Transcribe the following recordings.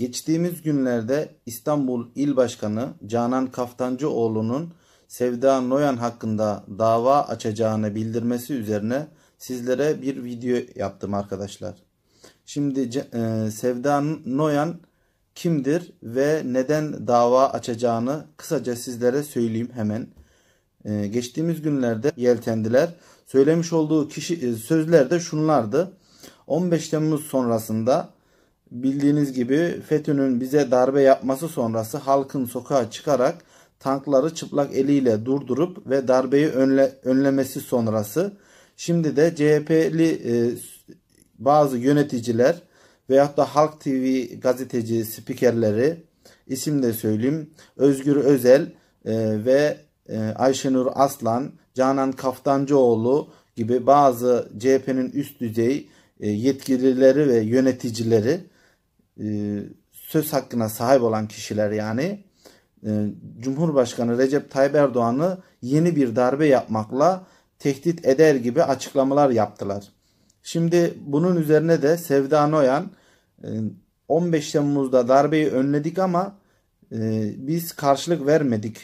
Geçtiğimiz günlerde İstanbul İl Başkanı Canan Kaftancıoğlu'nun Sevda Noyan hakkında dava açacağını bildirmesi üzerine sizlere bir video yaptım arkadaşlar. Şimdi e, Sevda Noyan kimdir ve neden dava açacağını kısaca sizlere söyleyeyim hemen. E, geçtiğimiz günlerde yeltendiler. Söylemiş olduğu kişi e, sözler de şunlardı. 15 Temmuz sonrasında Bildiğiniz gibi FETÖ'nün bize darbe yapması sonrası halkın sokağa çıkarak tankları çıplak eliyle durdurup ve darbeyi önle, önlemesi sonrası şimdi de CHP'li e, bazı yöneticiler veyahut da Halk TV gazeteci spikerleri isim de söyleyeyim Özgür Özel e, ve e, Ayşenur Aslan, Canan Kaftancıoğlu gibi bazı CHP'nin üst düzey e, yetkilileri ve yöneticileri e, söz hakkına sahip olan kişiler yani e, Cumhurbaşkanı Recep Tayyip Erdoğan'ı yeni bir darbe yapmakla tehdit eder gibi açıklamalar yaptılar. Şimdi bunun üzerine de Sevda Noyan 15 e, Temmuz'da darbeyi önledik ama biz karşılık vermedik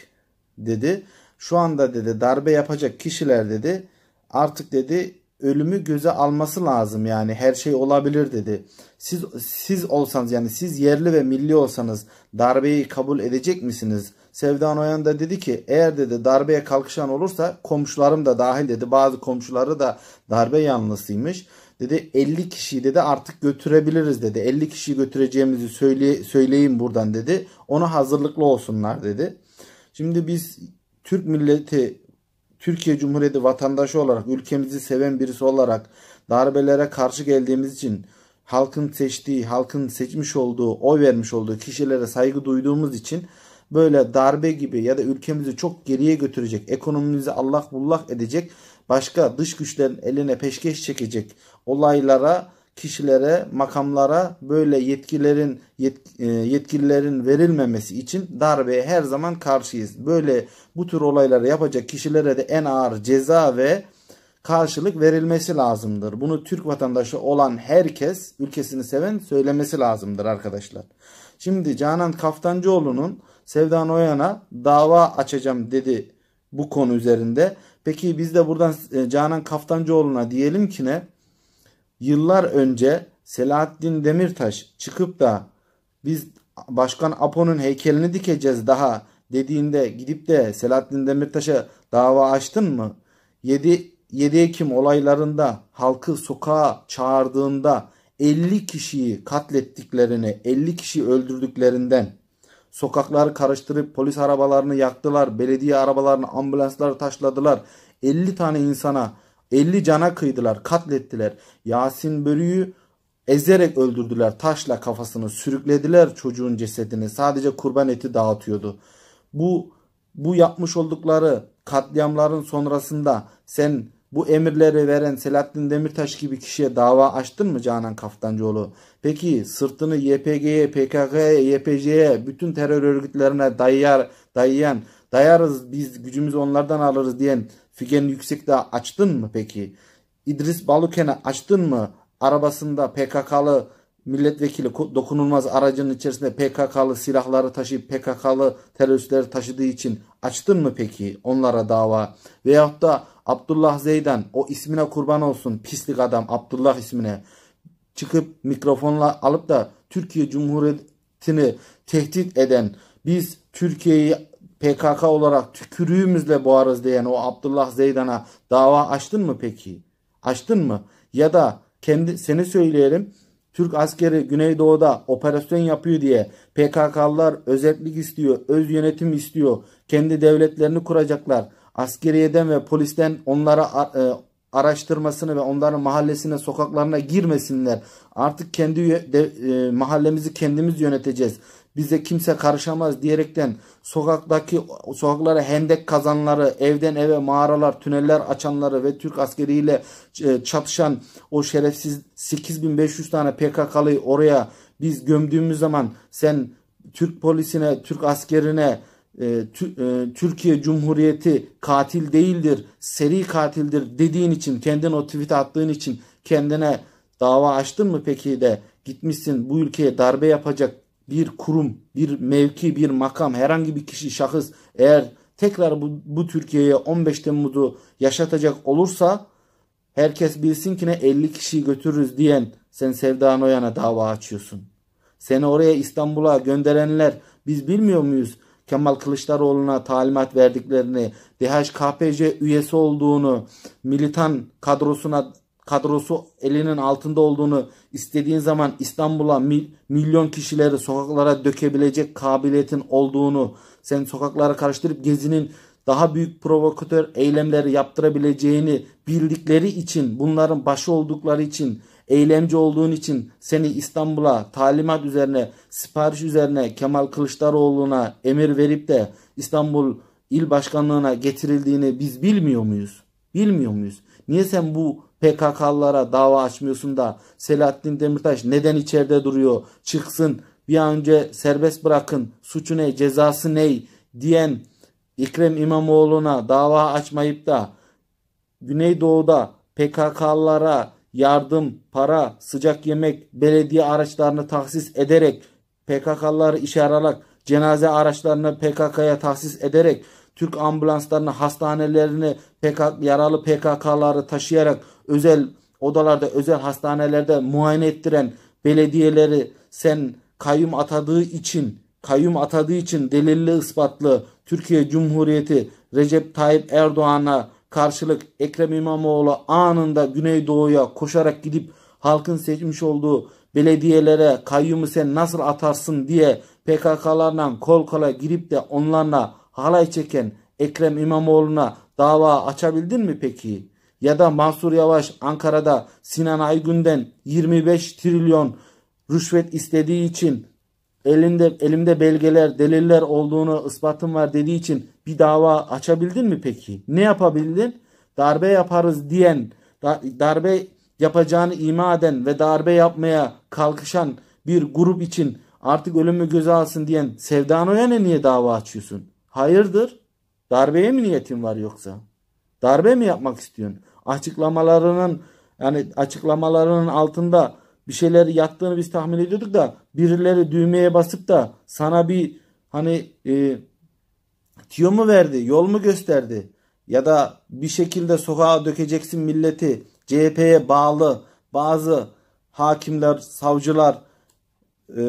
dedi. Şu anda dedi darbe yapacak kişiler dedi artık dedi ölümü göze alması lazım yani her şey olabilir dedi. Siz siz olsanız yani siz yerli ve milli olsanız darbeyi kabul edecek misiniz? Sevda Noyan da dedi ki eğer dedi darbeye kalkışan olursa komşularım da dahil dedi bazı komşuları da darbe yanlısıymış. Dedi 50 kişiyi dedi artık götürebiliriz dedi. 50 kişiyi götüreceğimizi söyle, söyleyeyim buradan dedi. Ona hazırlıklı olsunlar dedi. Şimdi biz Türk milleti Türkiye Cumhuriyeti vatandaşı olarak ülkemizi seven birisi olarak darbelere karşı geldiğimiz için halkın seçtiği, halkın seçmiş olduğu, oy vermiş olduğu kişilere saygı duyduğumuz için böyle darbe gibi ya da ülkemizi çok geriye götürecek, ekonomimizi allak bullak edecek, başka dış güçlerin eline peşkeş çekecek olaylara kişilere, makamlara böyle yetkilerin yet, e, yetkililerin verilmemesi için darbeye her zaman karşıyız. Böyle bu tür olayları yapacak kişilere de en ağır ceza ve karşılık verilmesi lazımdır. Bunu Türk vatandaşı olan herkes ülkesini seven söylemesi lazımdır arkadaşlar. Şimdi Canan Kaftancıoğlu'nun Sevdan Oyana dava açacağım dedi bu konu üzerinde. Peki biz de buradan e, Canan Kaftancıoğlu'na diyelim ki ne? yıllar önce Selahattin Demirtaş çıkıp da biz Başkan Apo'nun heykelini dikeceğiz daha dediğinde gidip de Selahattin Demirtaş'a dava açtın mı? 7, 7 Ekim olaylarında halkı sokağa çağırdığında 50 kişiyi katlettiklerini, 50 kişi öldürdüklerinden sokakları karıştırıp polis arabalarını yaktılar, belediye arabalarını, ambulanslar taşladılar. 50 tane insana 50 cana kıydılar, katlettiler. Yasin Börü'yü ezerek öldürdüler. Taşla kafasını sürüklediler çocuğun cesedini. Sadece kurban eti dağıtıyordu. Bu bu yapmış oldukları katliamların sonrasında sen bu emirleri veren Selahattin Demirtaş gibi kişiye dava açtın mı Canan Kaftancıoğlu? Peki sırtını YPG'ye, PKK'ya, YPC'ye, bütün terör örgütlerine dayar, dayayan dayarız biz gücümüzü onlardan alırız diyen Figen Yüksek'te açtın mı peki? İdris Baluken'e açtın mı? Arabasında PKK'lı milletvekili dokunulmaz aracının içerisinde PKK'lı silahları taşıyıp PKK'lı teröristleri taşıdığı için açtın mı peki onlara dava? Veyahut da Abdullah Zeydan o ismine kurban olsun pislik adam Abdullah ismine çıkıp mikrofonla alıp da Türkiye Cumhuriyeti'ni tehdit eden biz Türkiye'yi PKK olarak tükürüğümüzle boğarız diyen o Abdullah Zeydan'a dava açtın mı peki? Açtın mı? Ya da kendi seni söyleyelim Türk askeri Güneydoğu'da operasyon yapıyor diye PKK'lılar özetlik istiyor, öz yönetim istiyor. Kendi devletlerini kuracaklar. Askeriyeden ve polisten onlara e, araştırmasını ve onların mahallesine, sokaklarına girmesinler. Artık kendi de, e, mahallemizi kendimiz yöneteceğiz bize kimse karışamaz diyerekten sokaktaki sokaklara hendek kazanları, evden eve mağaralar, tüneller açanları ve Türk askeriyle e, çatışan o şerefsiz 8500 tane PKK'lıyı oraya biz gömdüğümüz zaman sen Türk polisine, Türk askerine, e, e, Türkiye Cumhuriyeti katil değildir, seri katildir dediğin için, kendin o tweet attığın için kendine dava açtın mı peki de gitmişsin bu ülkeye darbe yapacak bir kurum, bir mevki, bir makam, herhangi bir kişi, şahıs eğer tekrar bu, bu Türkiye'ye 15 Temmuz'u yaşatacak olursa herkes bilsin ki ne 50 kişiyi götürürüz diyen sen Sevda Noyan'a dava açıyorsun. Seni oraya İstanbul'a gönderenler biz bilmiyor muyuz Kemal Kılıçdaroğlu'na talimat verdiklerini, DHKPC üyesi olduğunu, militan kadrosuna kadrosu elinin altında olduğunu istediğin zaman İstanbul'a mil, milyon kişileri sokaklara dökebilecek kabiliyetin olduğunu sen sokaklara karıştırıp gezinin daha büyük provokatör eylemleri yaptırabileceğini bildikleri için bunların başı oldukları için eylemci olduğun için seni İstanbul'a talimat üzerine sipariş üzerine Kemal Kılıçdaroğlu'na emir verip de İstanbul il başkanlığına getirildiğini biz bilmiyor muyuz? Bilmiyor muyuz? Niye sen bu PKK'lılara dava açmıyorsun da Selahattin Demirtaş neden içeride duruyor? Çıksın bir an önce serbest bırakın suçu ne cezası ne diyen İkrem İmamoğlu'na dava açmayıp da Güneydoğu'da PKK'lara yardım, para, sıcak yemek, belediye araçlarını tahsis ederek PKK'ları işe alarak cenaze araçlarını PKK'ya tahsis ederek Türk ambulanslarını hastanelerini PK, yaralı PKK'ları taşıyarak özel odalarda, özel hastanelerde muayene ettiren belediyeleri sen kayyum atadığı için, kayyum atadığı için delilli ispatlı Türkiye Cumhuriyeti Recep Tayyip Erdoğan'a karşılık Ekrem İmamoğlu anında Güneydoğu'ya koşarak gidip halkın seçmiş olduğu belediyelere kayyumu sen nasıl atarsın diye PKK'larla kol kola girip de onlarla halay çeken Ekrem İmamoğlu'na dava açabildin mi peki? ya da Mansur Yavaş Ankara'da Sinan Aygün'den 25 trilyon rüşvet istediği için elinde elimde belgeler, deliller olduğunu ispatım var dediği için bir dava açabildin mi peki? Ne yapabildin? Darbe yaparız diyen, darbe yapacağını ima eden ve darbe yapmaya kalkışan bir grup için artık ölümü göze alsın diyen Sevda Noyan'a niye dava açıyorsun? Hayırdır? Darbeye mi niyetin var yoksa? Darbe mi yapmak istiyorsun? Açıklamalarının yani açıklamalarının altında bir şeyler yattığını biz tahmin ediyorduk da birileri düğmeye basıp da sana bir hani e, tiyo mu verdi, yol mu gösterdi ya da bir şekilde sokağa dökeceksin milleti CHP'ye bağlı bazı hakimler, savcılar, e,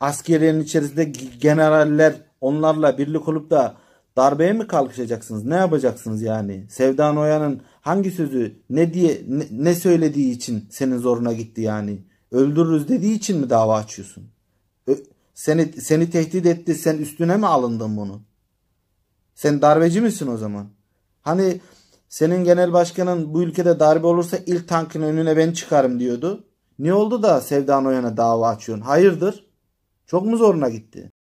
askeriyenin içerisinde generaller onlarla birlik olup da Darbeye mi kalkışacaksınız? Ne yapacaksınız yani? Sevda Noyan'ın hangi sözü ne diye ne, ne söylediği için senin zoruna gitti yani? Öldürürüz dediği için mi dava açıyorsun? Ö, seni seni tehdit etti. Sen üstüne mi alındın bunu? Sen darbeci misin o zaman? Hani senin genel başkanın bu ülkede darbe olursa ilk tankın önüne ben çıkarım diyordu. Ne oldu da Sevda Noyan'a dava açıyorsun? Hayırdır? Çok mu zoruna gitti?